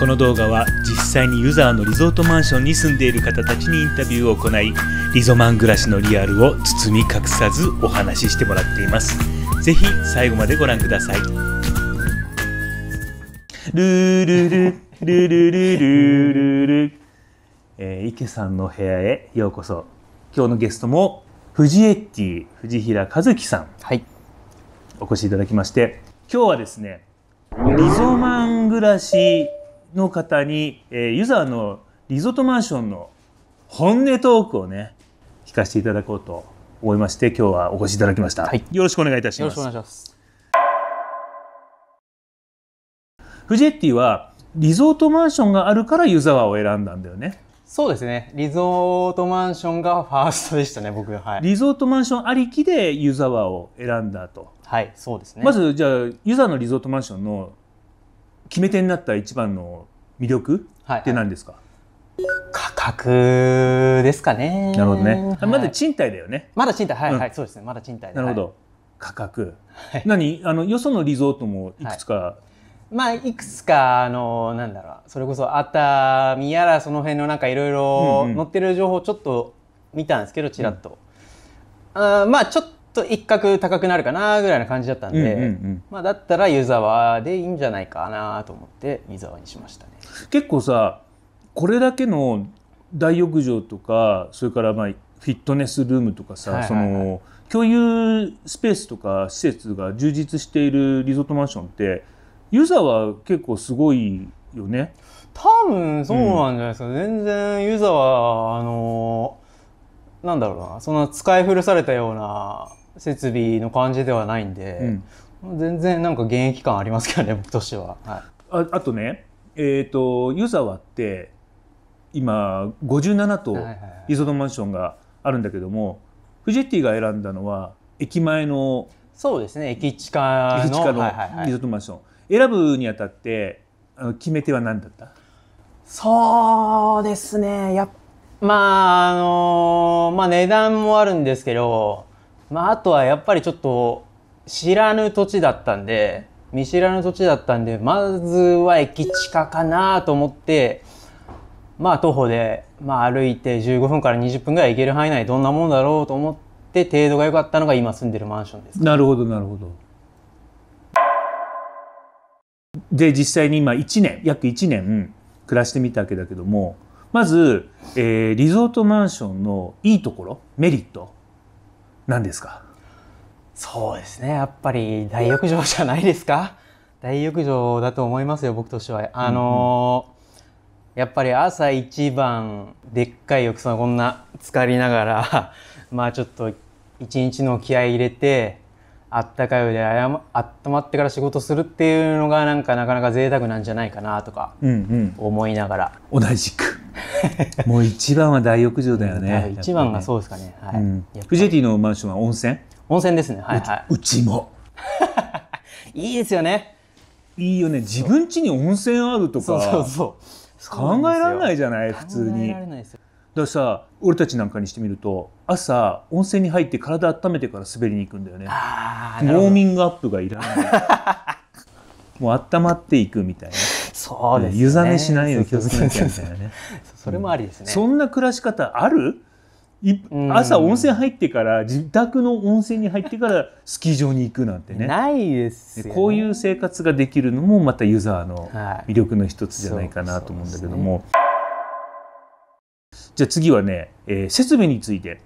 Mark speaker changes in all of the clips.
Speaker 1: この動画は実際にユーザーのリゾートマンションに住んでいる方たちにインタビューを行いリゾマン暮らしのリアルを包み隠さずお話ししてもらっていますぜひ最後までご覧くださいルルルルルルルルル、え池さんの部屋へようこそ今日のゲストも藤エッティ藤平和樹さん、はい、お越しいただきまして今日はですねリゾマン暮らしの方に、えー、ユーザーのリゾートマンションの本音トークをね、聞かせていただこうと思いまして、今日はお越しいただきました。はい、よろしくお願いいたします。よろしくお願いします。フジエッティはリゾートマンションがあるからユーザーを選んだんだよね。そうです
Speaker 2: ね。リゾートマンションがファーストでしたね、僕は。はい、リゾートマンションありきでユーザーを選んだと。はい、そうですね。まず、
Speaker 1: じゃあ、ザーのリゾートマンションの決め手になった一番の魅力って何ですか、はいはい、価
Speaker 2: 格ですかね。なるほどね。まだ賃貸だよね。まだ賃貸、はい、はい、そうですね。まだ賃貸なるほ
Speaker 1: ど。価格。はい、何、あの、よそのリゾートもいくつか
Speaker 2: まあ、いくつか、あの、なんだろう、それこそ熱海やらその辺のなんかいろいろ載ってる情報ちょっと見たんですけど、ちらっと。うん、あまあ、ちょっと一角高くなるかなぐらいな感じだったんで、うんうんうん、まあ、だったら湯沢でいいんじゃないかなと思って湯沢にしましたね
Speaker 1: 結構さこれだけの大浴場とかそれからまあフィットネスルームとかさ、はいはいはい、その共有スペースとか施設が充実しているリゾートマンションって湯沢結構すごい
Speaker 2: よね多分そうなんじゃないですか、うん、全然湯沢あのなんだろうなそんな使い古されたような設備の感じではないんで、うん、全然なんか現役感ありますけどね 僕としては、はい、ああとね
Speaker 1: えっ、ー、と湯沢って今57棟リゾートマンションがあるんだけども、フジティが選んだのは駅前のそうですね駅近の駅近のリゾートマンション、選ぶにあたってあの決
Speaker 2: め手は何だったそうですねやまああのまあ値段もあるんですけどまあ、あとはやっぱりちょっと知らぬ土地だったんで見知らぬ土地だったんでまずは駅近かなと思ってまあ徒歩で、まあ、歩いて15分から20分ぐらい行ける範囲内どんなもんだろうと思って程度が良かったのが今住んでるマンションです、なるほどなるほどで実際に今1年
Speaker 1: 約1年暮らしてみたわけだけどもまず、えー、リゾートマンシ
Speaker 2: ョンのいいところメリット何ですかそうですねやっぱり大浴場じゃないですか大浴場だと思いますよ僕としてはあのーうんやっぱり朝一番でっかい浴槽こんな浸かりながら まあちょっと一日の気合入れてあったかいよであやまってから仕事するっていうのがなんかなかなか贅沢なんじゃないかなとか思いながら、うんうん、同じ
Speaker 1: く もう一番は大浴場だよね。一番がそうですかね。うん、フジティのマンションは温泉？温泉ですね。はいはい。うちも。いいですよね。いいよね。自分家に温泉あるとか。そうそうそう。考えられないじゃない普通に。だ
Speaker 2: か
Speaker 1: らさ俺たちなんかにしてみると朝温泉に入って体温めてから滑りに行くんだよねウォーミングアップがいらない もう温まっていくみたいなそうですね。湯冷めしないように気をつけなきゃみたいな
Speaker 2: ね。それもありですね。
Speaker 1: そんな暮らし方ある朝温泉入ってから自宅の温泉に入ってからスキー場に行くなんてねないですね。こういう生活ができるのもまたユーザーの魅力の一つじゃないかなと思うんだけども、はいね、じゃあ次はね、えー、設備について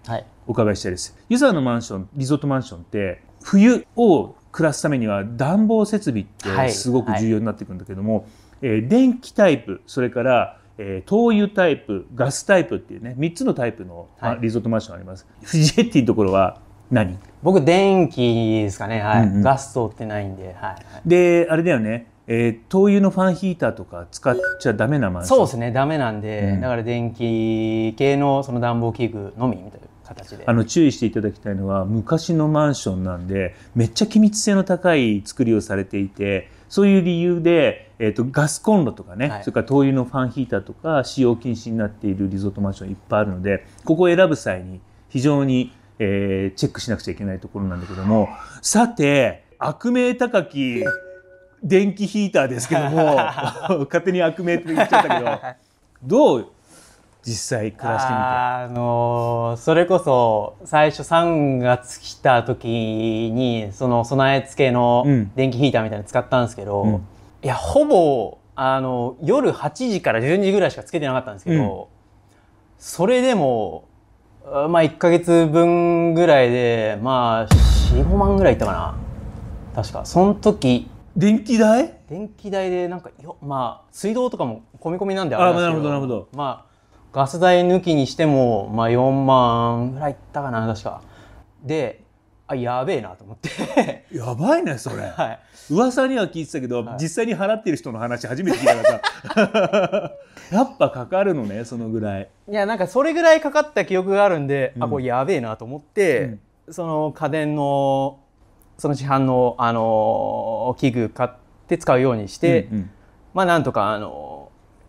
Speaker 1: お伺いしたいです、はい、ユーザーのマンションリゾートマンションって冬を暮らすためには暖房設備ってすごく重要になってくるんだけども、はいえー、電気タイプそれから、えー、灯油タイプガスタイプっていうね3つのタイプの、はい、リゾートマンションあります。フジェッティのところは何僕電気ですかね、
Speaker 2: はい、うんうん、ガス通ってないんで、はい、であれだよねえー、灯油のファンヒーターとか使っちゃダメなマンションそうですねダメなんで、うん、だから電気系のその暖房器具のみみたいな
Speaker 1: 形であの注意していただきたいのは昔のマンションなんでめっちゃ気密性の高い作りをされていてそういう理由で、えーと、とガスコンロとかね、はい、それから灯油のファンヒーターとか使用禁止になっているリゾートマンションいっぱいあるのでここを選ぶ際に非常に、えー、チェックしなくちゃいけないところなんだけどもさて悪名高き電気ヒーターですけども 勝手に悪名って言っちゃったけど
Speaker 2: どう実際暮らしてみてあのそれこそ最初3月来た時にその備え付けの電気ヒーターみたいなの使ったんですけど、うん、いやほぼあの夜8時から1 0時ぐらいしかつけてなかったんですけど、うん、それでもまあ1か月分ぐらいでまあ45万ぐらいいったかな確かその時電気代電気代でなんかよまあ水道とかも込み込みなんであれですけどあなるほどなるほどまあガス代抜きにしても、まあ、4万ぐらいいったかな確かであやべえなと思っ
Speaker 1: て やばいねそれ、はい、噂には聞いてたけど、はい、実際に払ってる人の話初めて聞いたからさ やっぱかかるのねそのぐらい
Speaker 2: いやなんかそれぐらいかかった記憶があるんで、うん、あこれやべえなと思って、うん、その家電のその市販の、あの器具買って使うようにして、うんうん、まあなんとか、あの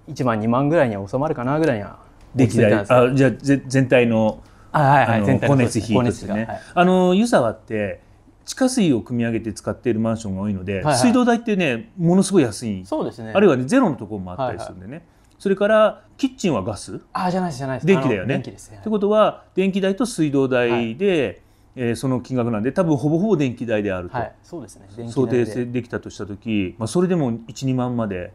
Speaker 2: 1万2万ぐらいには収まるかなぐらいには歴代あじゃ全体
Speaker 1: の光熱費ですね。
Speaker 2: あの湯沢って地下水を
Speaker 1: 汲み上げて使っているマンションが多いので、はいはい、水道代ってねものすごい安いそうですねあるいは、ね、ゼロのところもあったりするんでね、はいはい、それからキッチンはガス
Speaker 2: あじゃないじゃない電気だよね。と、気でっ
Speaker 1: てことは電気代と水道代で、はい、えー、その金額なんで多分ほぼほぼ電気代である
Speaker 2: と、はい、そうですね想定
Speaker 1: できたとした時、まあ、それでも12万まで。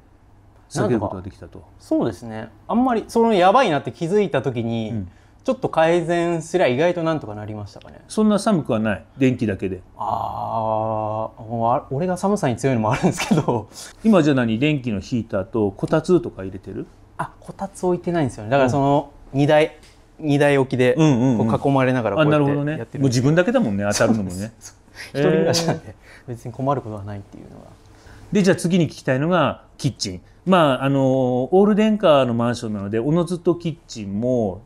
Speaker 1: 避けることができたと
Speaker 2: そうですねあんまりそのやばいなって気づいた時に、うん、ちょっと改善すりゃ意外となんとかなりましたかね
Speaker 1: そんな寒くはない電気だけであ
Speaker 2: あ俺が寒さに強いのもあるんですけど今じゃ何電気のヒーターとこたつとか入れてるあこたつ置いてないんですよねだからその2台、うん、2台置きで囲まれながらこうやってやってる、なるほどねもう自分だけだもんね当たるのもね 一人暮らしなんで別に困ることはないっていうのが
Speaker 1: でじゃあ次に聞きたいのがキッチンまあ、あのオール電化のマンションなのでおのずとキッチンも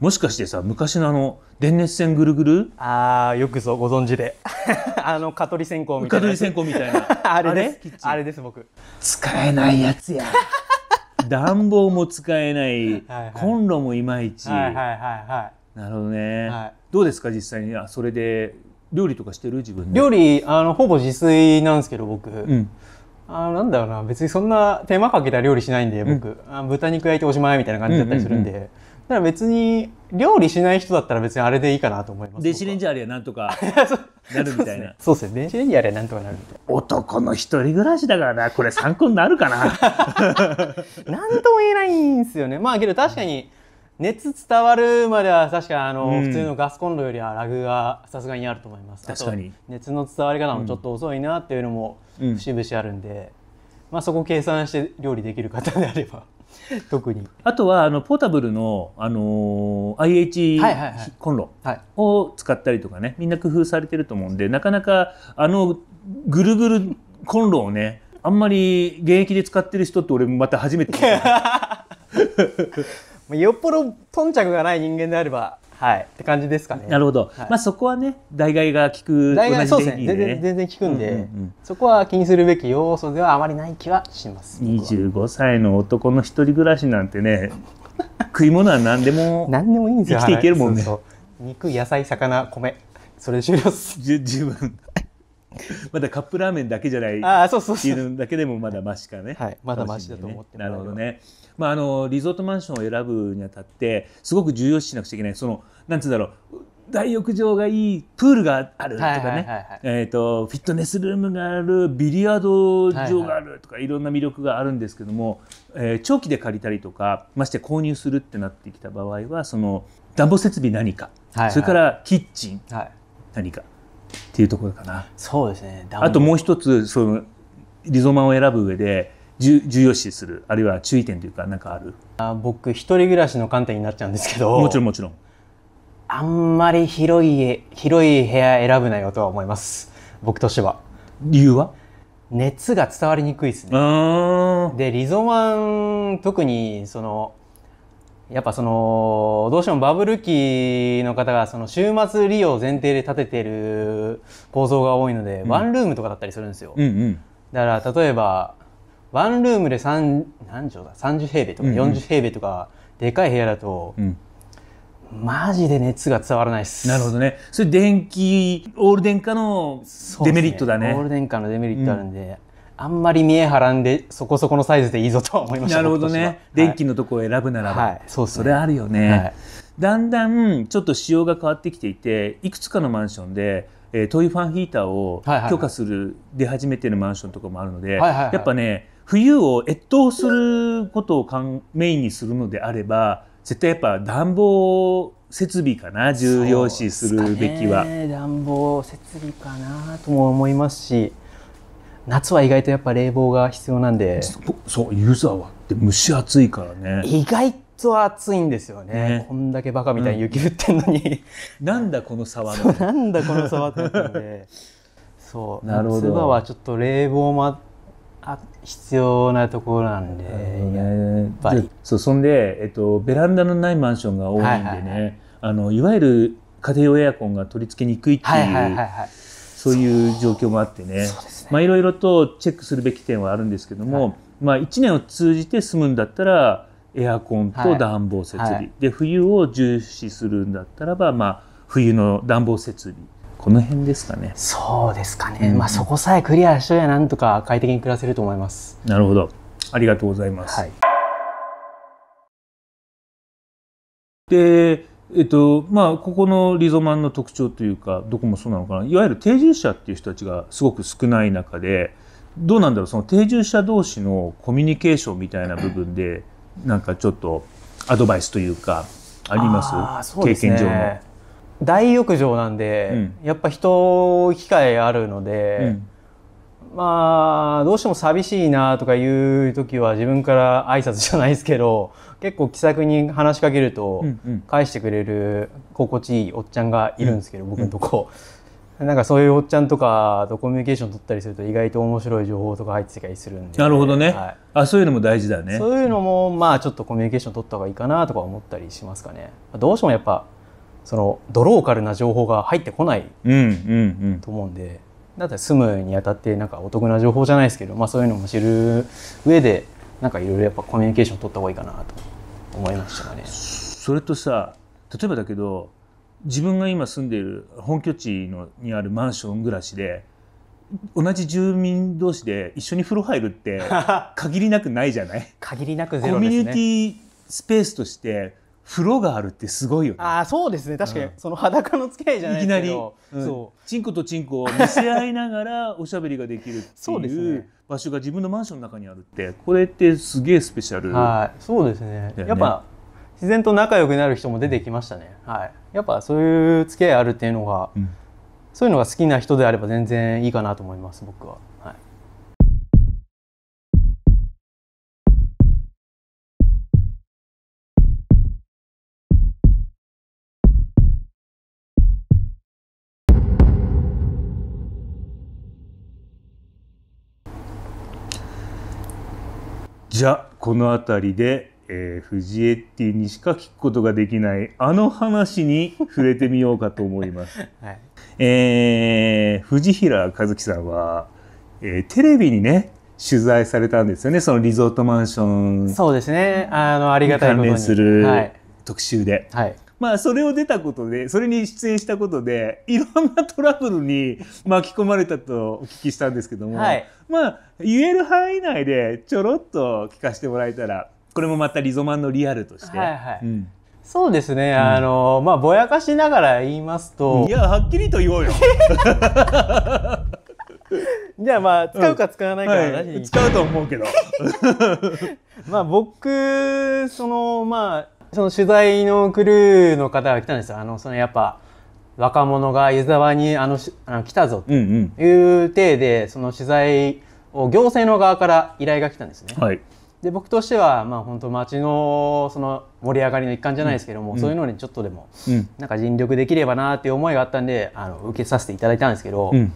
Speaker 1: もしかしてさ昔のあの電熱線ぐるぐるああよくぞご存知で
Speaker 2: あの蚊取り線香みたいな蚊取り線香みたいな あれですあれです僕使えないやつや
Speaker 1: 暖房も使えない、はい、コンロもいまいち、はいはい
Speaker 2: はい、なるほどね、はい、どうですか実際にあそれで料理とかしてる自分料理あのほぼ自炊なんですけど僕、うんあなんだろうな別にそんな手間かけた料理しないんで僕、あ豚肉焼いておしまいみたいな感じだったりするんで、だから別に料理しない人だったら別にあれでいいかなと思います電子レンジあればなんとかなるみたいなそうですね電子レンジあればなんとかなるみたいな男の一人暮らしだからなこれ参考になるかな何 とも言えないんですよねまあけど確かに、うん熱伝わるまでは確かあの、うん、普通のガスコンロよりはラグがさすがにあると思います確かに熱の伝わり方もちょっと遅いなっていうのも節々あるんで、うん、まあ、そこ計算して料理できる方であれば
Speaker 1: 特にあとはあのポータブルの、あのー、IH コンロを使ったりとかね、みんな工夫されてると思うんでなかなかあのぐるぐるコンロをねあんまり現役で使ってる人って俺また初めて聞い
Speaker 2: た。よっぽど頓着がない人間であればはい、って感じですかね。なるほど。はい、まあそこはね、代替が効く。代替そうですね。全然全然効くんで、うんうんうん、そこは気にするべき要素ではあまりない気はします。25
Speaker 1: 歳の男の一人暮らしなんてね、食い物は何でも何でもいいんですよ。生きていけるもんね。
Speaker 2: 肉、野菜、魚、米、それで終了です。十分。
Speaker 1: まだカップラーメンだけじゃないっていうのだけでもまだましかね、はい、まだましだと思ってなるほどね、まあ、あのリゾートマンションを選ぶにあたってすごく重要視しなくちゃいけないそのなんつうんだろう大浴場がいいプールがあるとかね、えっ、とフィットネスルームがあるビリヤード場があるとか、はいはい、いろんな魅力があるんですけども、えー、長期で借りたりとかまして購入するってなってきた場合はその暖房設備何か、はいはい、それからキッチン何か、はいっていうところかな。
Speaker 2: そうですね。あとも
Speaker 1: う一つそのリゾマンを選ぶ上で重要視するあるいは注意点というか何かある。
Speaker 2: あ僕一人暮らしの観点になっちゃうんですけど。もちろんもちろん。あんまり広い広い部屋選ぶなよとは思います。僕としては。理由は？熱が伝わりにくいですね。でリゾマン特にそのやっぱそのどうしてもバブル期の方がその週末利用前提で建ててる構造が多いので、うん、ワンルームとかだったりするんですよ、うんうん、だから例えばワンルームで3何畳だ30平米とか40平米とか、でかい部屋だと、うん、マジで熱が伝わらないですなるほどねそれ電気オール電化のデメリットだね、ね、オール電化のデメリットあるんで、うんあんまり見えはらんでそこそこのサイズでいいぞとは思いましたなるほどね、電気のとこを選ぶならば、はい、
Speaker 1: そう、それあるよね、はい、だんだんちょっと仕様が変わってきていていくつかのマンションでえー、トイファンヒーターを許可する、はいはい、出始めてるマンションとかもあるので、はいはいはい、やっぱね冬を越冬することをかんメインにするのであれば絶対やっぱ暖房
Speaker 2: 設備かな重要視するべきは。ね、暖房設備かなとも思いますし夏は意外とやっぱ冷房が必要なんでそう湯沢って蒸し暑いからね意外と暑いんですよね、ね、こんだけバカみたいに雪降ってんのに、うん、なんだこの沢のなんだこの沢ってなんでそうなるほど夏場はちょっと冷房もあ必要なところなん
Speaker 1: で、ね、やっぱりそうそんで、えっと、ベランダのないマンションが多いんでね、はいはいはい、あのいわゆる家庭用エアコンが取り付けにくいっていう、はいはいはいはいそういう状況もあってね、ね、まあいろいろとチェックするべき点はあるんですけども、はい、まあ一年を通じて済むんだったらエアコンと暖房設備、はいはい、で冬を重視するんだったらば、まあ、冬の暖房設備この辺ですかねそ
Speaker 2: うですかね、うん、まあそこさえクリアしとやなんとか快適に暮らせると思います
Speaker 1: なるほどあ
Speaker 2: りがとうございます、
Speaker 1: でえっとまあ、ここのリゾマンの特徴というかどこもそうなのかないわゆる定住者っていう人たちがすごく少ない中でどうなんだろうその定住者同士のコミュニケーションみたいな部分でなんかちょっとアドバイスというかあります経験上の。
Speaker 2: 大浴場なんで、うん、やっぱ人機会あるので、うまあ、どうしても寂しいなとかいう時は自分から挨拶じゃないですけど結構気さくに話しかけると返してくれる心地いいおっちゃんがいるんですけど、僕のとこ。なんかそういうおっちゃんとかとコミュニケーション取ったりすると意外と面白い情報とか入ってたりするん
Speaker 1: でなるほどね、はい、あそういうのも大事だねそう
Speaker 2: いうのもまあちょっとコミュニケーション取った方がいいかなとか思ったりしますかねどうしてもやっぱそのドローカルな情報が入ってこないと思うんで、うんうんうんだって住むにあたってなんかお得な情報じゃないですけど、まあ、そういうのも知る上でなんかいろいろやっぱコミュニケーション取った方がいいかなと思いましたね。それとさ
Speaker 1: 例えばだけど自分が今住んでいる本拠地のにあるマンション暮らしで同じ住民同士で一緒に風呂入るって限りなくないじゃない
Speaker 2: 限りなく、ね、コミュニティ
Speaker 1: スペースとして風呂があるってすごいよね。
Speaker 2: ああ、そうですね。確かに、その裸の付き合いじゃないいきなり、そ
Speaker 1: う。チンコとチンコを見せ合いながらおしゃべりができるっていう場所が自分のマンションの中にあるっ
Speaker 2: て、これってすげえスペシャル、はい、そうですね。やっぱ自然と仲良くなる人も出てきましたね。はい。やっぱそういう付き合いあるっていうのが、そういうのが好きな人であれば全然いいかなと思います。僕は。
Speaker 1: じゃあこの辺りで、えー、フジエッティにしか聞くことができないあの話に触れてみようかと思います。はい、えー、藤平和樹さんは、えー、テレビにね取材されたんですよねそのリゾートマンションそ
Speaker 2: うですねあのありがたいことに関連する
Speaker 1: 特集で。はい、はいまあ、それを出たことで、それに出演したことで、いろんなトラブルに巻き込まれたとお聞きしたんですけども、はい、まあ、言える範囲内でちょろっと聞
Speaker 2: かせてもらえたら、これもまたリゾマンのリアルとして。はいはいうん、そうですね、うん、あの、まあ、ぼやかしながら言いますと。いや、
Speaker 1: はっきりと言おうよ。
Speaker 2: じゃあまあ使うか使わないかは、うんはい、使うと思うけど まあ僕そのまあその取材のクルーの方が来たんですよ。あのそのやっぱ若者が湯沢にあのあの来たぞという体で、その取材を行政の側から依頼が来たんですね。はい、で僕としては、まあ、本当町のその盛り上がりの一環じゃないですけども、うん、そういうのにちょっとでも、うん、なんか尽力できればなっていう思いがあったんであの受けさせていただいたんですけど、うん、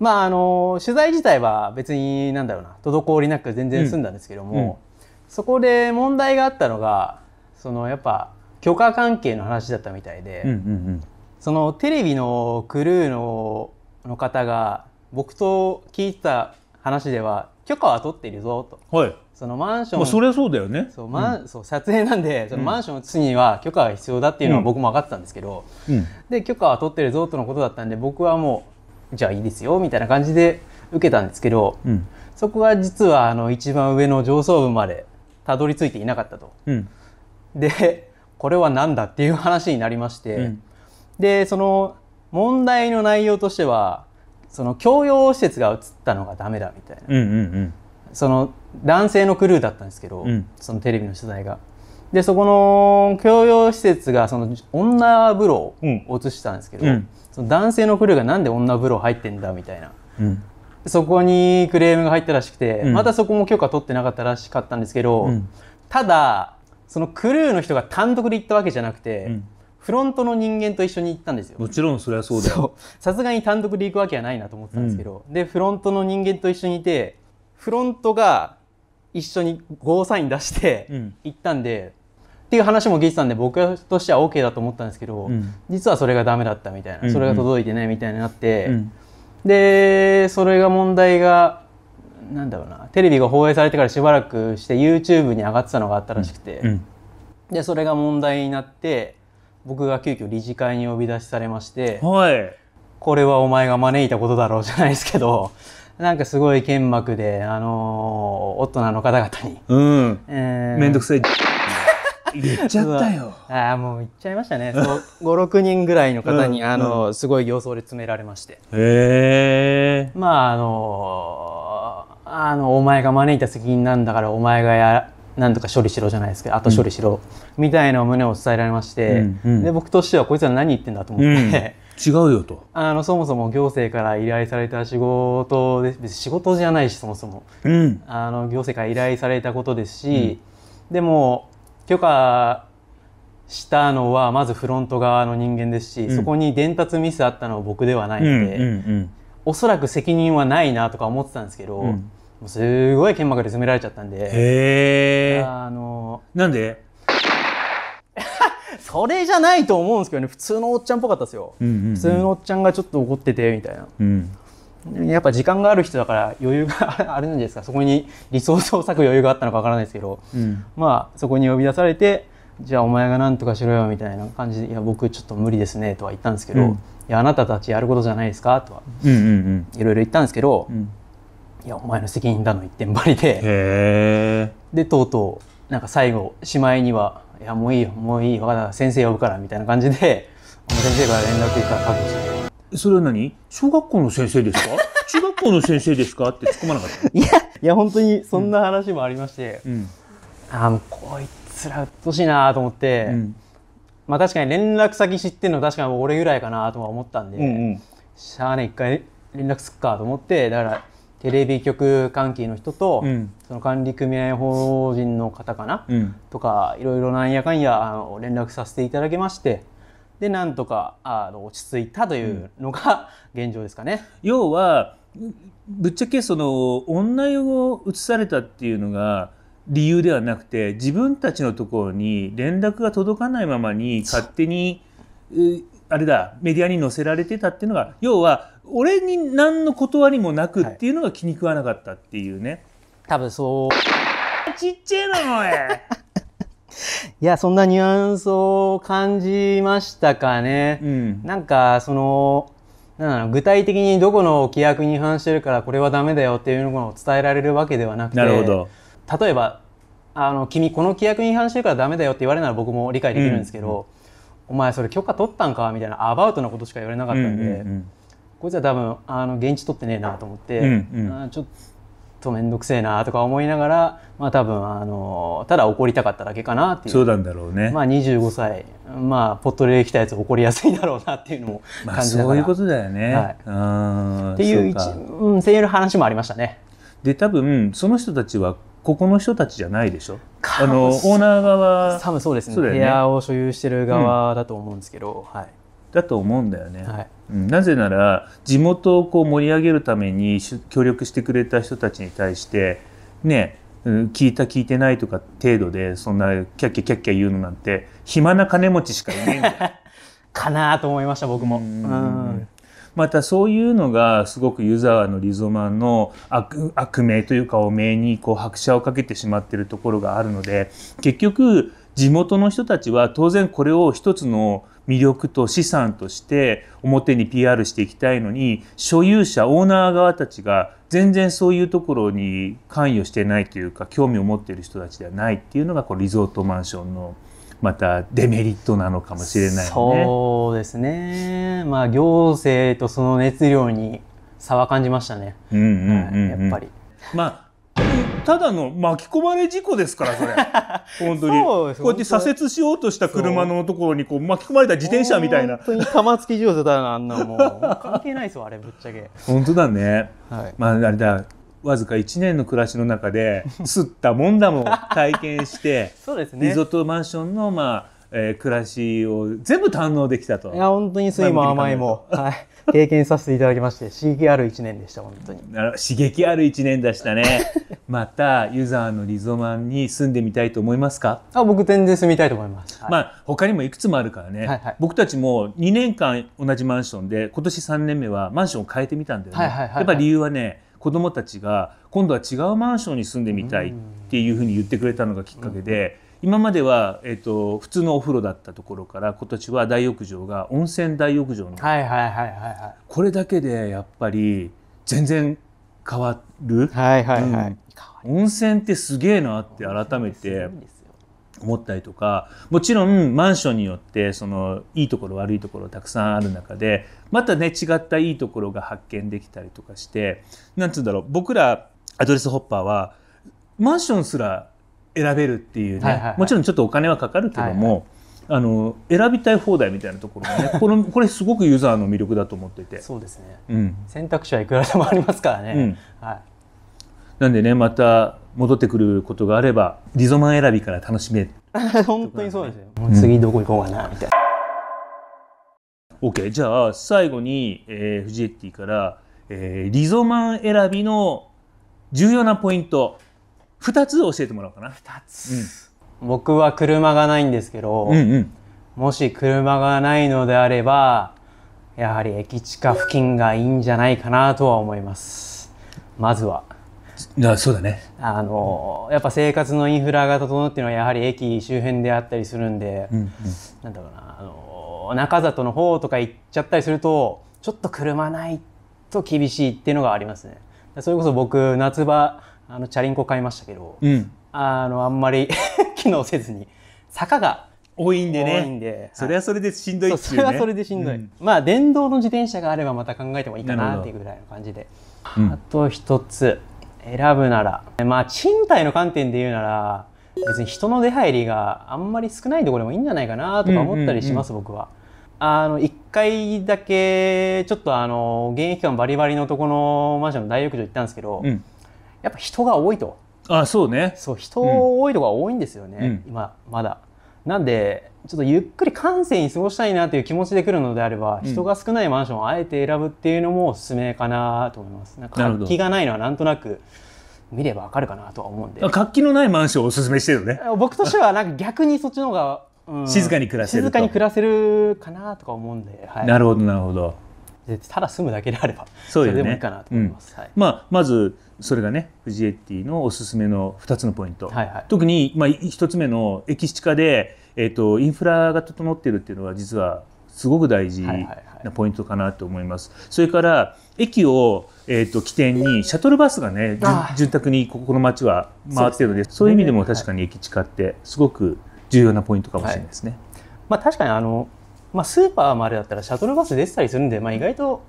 Speaker 2: まああの取材自体は別になんだろうな滞りなく全然済んだんですけども、そこで問題があったのがそのやっぱ許可関係の話だったみたいで、うんうんうん、そのテレビのクルーのの方が僕と聞いた話では許可は取っているぞと、はい、そのマンション、まあ、それはそうだよねそう,、ま、うん、そう撮影なんでそのマンションを移すには許可が必要だっていうのは僕も分かってたんですけど、うんで許可は取ってるぞとのことだったんで僕はもうじゃあいいですよみたいな感じで受けたんですけど、そこが実はあの一番上の上層部までたどり着いていなかったと。うんでこれは何だっていう話になりまして、うん、でその問題の内容としてはその共用施設が映ったのがダメだみたいな、うんうんうん、その男性のクルーだったんですけど、うん、そのテレビの取材が。でそこの共用施設がその女風呂を映したんですけど、うん、その男性のクルーがなんで女風呂入ってんだみたいな、うん、そこにクレームが入ったらしくて、またそこも許可取ってなかったらしかったんですけど、ただそのクルーの人が単独で行ったわけじゃなくて、うん、フロントの人間と一緒に行ったんですよもちろんそれはそうだよさすがに単独で行くわけはないなと思ってたんですけど、うん、でフロントの人間と一緒にいてフロントが一緒にゴーサイン出して行ったんで、っていう話も聞いてたんで僕としては OK だと思ったんですけど、うん、実はそれがダメだったみたいな、うんうん、それが届いてないみたいになって、うん、でそれが問題がなんだろうなテレビが放映されてからしばらくして YouTube に上がってたのがあったらしくて、うん、でそれが問題になって僕が急遽理事会に呼び出しされまして、はい、これはお前が招いたことだろうじゃないですけどなんかすごい剣幕で、あのー、大人の方々に。うん。えー、くさい。言っちゃったよ。ああ、もう言っちゃいましたね。5、6人ぐらいの方に、うん、あのすごい形相で詰められまして。へえ。まあ、あのーあのお前が招いた責任なんだからお前がやなんとか処理しろじゃないですけど後処理しろ、みたいな胸を伝えられまして、うんうん、で僕としてはこいつら何言ってんだと思って、うん、違うよと あのそもそも行政から依頼された仕事です仕事じゃないしそもそも、うん、あの行政から依頼されたことですし、うん、でも許可したのはまずフロント側の人間ですし、そこに伝達ミスあったのは僕ではないので、うん、おそらく責任はないなとか思ってたんですけど。すごい剣幕で詰められちゃったんで。へあのなんで それじゃないと思うんですけどね、普通のおっちゃんっぽかったですよ。うんうんうん、普通のおっちゃんがちょっと怒ってて、みたいな。うんやっぱ時間がある人だから余裕があるんですか そこにリソースを割く余裕があったのかわからないですけど、うん、まあそこに呼び出されてじゃあお前が何とかしろよみたいな感じで「いや僕ちょっと無理ですね」とは言ったんですけど、うん、いやあなたたちやることじゃないですか」とは、いろいろ言ったんですけど、うん、いやお前の責任だの一点張りででとうとうなんか最後しまいにはいやもういいよもういい分かった先生呼ぶからみたいな感じで 先生から連絡行くから確保してそれは何小学校の先生ですか 中学校の先生ですかって突っ込まなかったいやいや本当にそんな話もありまして、うん、あもこいつらうっとしいなと思って、うん、まあ確かに連絡先知ってるの確かに俺ぐらいかなとは思ったんで、うんうん、しゃあね一回連絡すっかと思ってだからテレビ局関係の人と、うん、その管理組合法人の方かな、うん、とかいろいろなんやかんやあの連絡させていただきましてでなんとかあの落ち着いたというのが現状ですかね。要はぶっちゃけその女湯を移されたっていうのが
Speaker 1: 理由ではなくて自分たちのところに連絡が届かないままに勝手にあれだメディアに載せられてたっていうのが要は俺に何の断りもなくっていうのが気に食わなかったっていうね、はい、多分そう ちっちゃいなおい
Speaker 2: いやそんなニュアンスを感じましたかね、うん、なんかそのなん具体的にどこの規約に違反してるからこれはダメだよっていうのを伝えられるわけではなくてなるほど例えばあの君この規約に違反してるからダメだよって言われるなら僕も理解できるんですけど、うん、お前それ許可取ったんかみたいなアバウトなことしか言われなかったんで、うんうんうんこいつは多分あの現地取ってねえなと思って、うんうん、ちょっと面倒くせえなとか思いながら、まあ、多分あのただ怒りたかっただけかなっていうそうなんだろうね、まあ、25歳、まあ、ポットで来たやつ怒りやすいだろうなっていうのも感じながら、まあ、そういうことだよね、はい、っていうう、うん、そういう話もありましたねで多分その人たちはここの人たちじ
Speaker 1: ゃないでしょあのオーナ
Speaker 2: ー側多分そうですねね部屋
Speaker 1: を所有してる側だ
Speaker 2: と思うんですけど、うん、はい、
Speaker 1: だと思うんだよね、はいなぜなら地元をこう盛り上げるために協力してくれた人たちに対してね聞いた聞いてないとか程度でそんなキャッキャキャッキャ言うのなんて暇な金持ちしかいないんだ
Speaker 2: かなと思いました僕も。
Speaker 1: またそういうのがすごく湯沢のリゾマンの悪悪名というか汚名にこう拍車をかけてしまってるところがあるので結局地元の人たちは当然これを一つの魅力と資産として表に PR していきたいのに所有者オーナー側たちが全然そういうところに関与してないというか興味を持っている人たちではないっていうのがこうリゾートマンションのまたデメリットなのかもしれない、ね、そ
Speaker 2: うですね。まあ行政とその熱量に差は感じましたね。うんうんうんうん、やっぱり。まあ ただの巻き込まれ事
Speaker 1: 故ですから、それ。本当に。こうやって左折しようとした車のところにこう巻き込まれた自転車みたいな。本当に玉突き上手だな、あんなもう。
Speaker 2: 関係ないですよ、あれ、ぶっちゃけ。
Speaker 1: 本当だね。はい、まあ、あれだ。わずか1年の暮らしの中で、すったもんだも体験して、そうですね。リゾートマンションの、まあ、えー、暮らしを全部堪能できたとい
Speaker 2: や本当に酸いも甘いも、はい、経験させていただきまして刺激ある一年でした本当に
Speaker 1: 刺激ある一年でしたね またユーザーのリゾマンに住んでみたいと思いますかあ僕全然住みたいと思います、はい、まあ他にもいくつもあるからね、はいはい、僕たちも2年間同じマンションで今年3年目はマンションを変えてみたんだよね、はいはいはいはい、やっぱ理由はね子供たちが今度は違うマンションに住んでみたいっていうふうに言ってくれたのがきっかけで、うん今までは、えーと、普通のお風呂だったところから今年は大浴場が温泉大浴場に、
Speaker 2: はいはいはいはい、はい、
Speaker 1: これだけでやっぱり全然変わる、はいはいはいうん、温泉ってすげえなって改めて思ったりとかもちろんマンションによってそのいいところ悪いところたくさんある中でまたね違ったいいところが発見できたりとかしてなんつうんだろう僕らアドレスホッパーはマンションすら選べるっていうね、もちろんちょっとお金はかかるけども、あの選びたい放題み
Speaker 2: たいなところね
Speaker 1: このこれすごくユーザーの魅力だと思っててそうですね、うん、
Speaker 2: 選択肢はいくらでもありますからね、うん、はい、
Speaker 1: なんでねまた戻ってくることがあればリゾマン選びから楽しめる
Speaker 2: 本当にそうですよ、
Speaker 1: うん、次どこ行こうかなみたいな OK じゃあ最後に、えー、フジエッティから、えー、
Speaker 2: リゾマン選びの重要なポイント2つ教えてもらおうかな。2つ、うん、僕は車がないんですけど、うんうん、もし車がないのであれば、やはり駅近付近がいいんじゃないかなとは思います。まずは。あそうだねあのやっぱ生活のインフラが整うっていうのはやはり駅周辺であったりするんで、うんうん、なんだろうなあの中里の方とか行っちゃったりするとちょっと車ないと厳しいっていうのがありますねそれこそ僕夏場あのチャリンコ買いましたけど、うん、あのあんまり 機能せずに坂が多いんでね多いんで、それはそれでしんどい、ね、それはそれでしんどい、うん、まあ電動の自転車があればまた考えてもいいかなっていうぐらいの感じで、うん、あと一つ選ぶならまあ賃貸の観点で言うなら別に人の出入りがあんまり少ないところでもいいんじゃないかなとか思ったりします、僕は。あの1回だけちょっとあの現役感バリバリのとこのマンションの大浴場行ったんですけど、うんやっぱ人が多いとあそうねそう人多いとが多いんですよね、うん、今まだなんでちょっとゆっくり感性に過ごしたいなという気持ちで来るのであれば、人が少ないマンションをあえて選ぶっていうのもおすすめかなと思いますなんか活気がないのはなんとなく見ればわかるかなとは思うんで
Speaker 1: 活気のないマンションをお
Speaker 2: すすめしてるね 僕としてはなんか逆にそっちの方が、うん、静かに暮らせる静かに暮らせるかなとか思うんで、はい、なるほどなるほどただ住むだけであればそう、ね、それでもいいかなと思います、うんはい、
Speaker 1: まあ、まずそれがねフジエッティのおすすめの2つのポイント、はいはい、特に、まあ、1つ目の駅地下で、えーと、インフラが整っているっていうのは実はすごく大事なポイントかなと思います。はいはいはい、それから駅を、えーと、起点にシャトルバスがね潤沢にここの町は回ってるのでそういう意味でも確かに駅地下ってすごく重要なポイントかもしれないですね。はい、
Speaker 2: まあ、確かにあのまあ、スーパーまでだったらシャトルバス出てたりするんで、まあ、意外と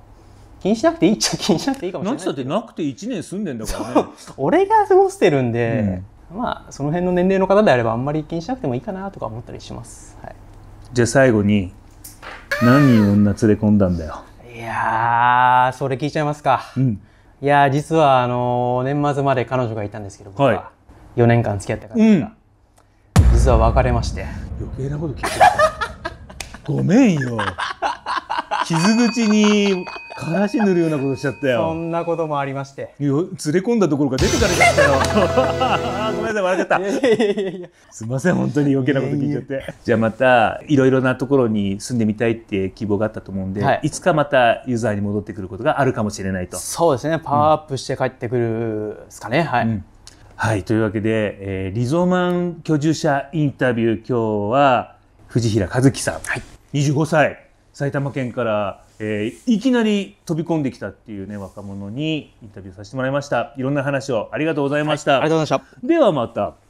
Speaker 2: 気にしなくていいっちゃ 気にしなくていいかもしれない。何ってなくて1年住んでんだからね。俺が過ごしてるんで、うん、まあその辺の年齢の方であればあんまり気にしなくてもいいかなとか思ったりします。はい、
Speaker 1: じゃあ最後に何人女連れ込んだんだよ。
Speaker 2: いやそれ聞いちゃいますか。うん、いや実はあの年末まで彼女がいたんですけど僕は、4年間付き合ったから、うん、実は別れまして。余計なこと聞いてごめんよ。傷口にからし塗るようなことしちゃったよ。そんなこともありまして。
Speaker 1: よ連れ込んだところが出てからちった
Speaker 2: よ。ごめんなさい、笑っちゃった。いやいやいや
Speaker 1: すみません、本当に余計なこと聞いちゃって。いやいやじゃあまた、いろいろなところに住んでみたいって希望があったと思うんで、はい、いつかまたユーザーに戻ってくることがあるかもしれないと。そ
Speaker 2: うですね、パワーアップして帰ってくるですかね。うん、はい。はい、というわけで、えー、リ
Speaker 1: ゾマン居住者インタビュー、今日は藤平和樹さん、はい、25歳埼玉県から、えー、いきなり飛び込んできたっていうね若者にインタビューさせてもらいましたいろんな話をありがとうございました、はい、ありがとうございましたではまた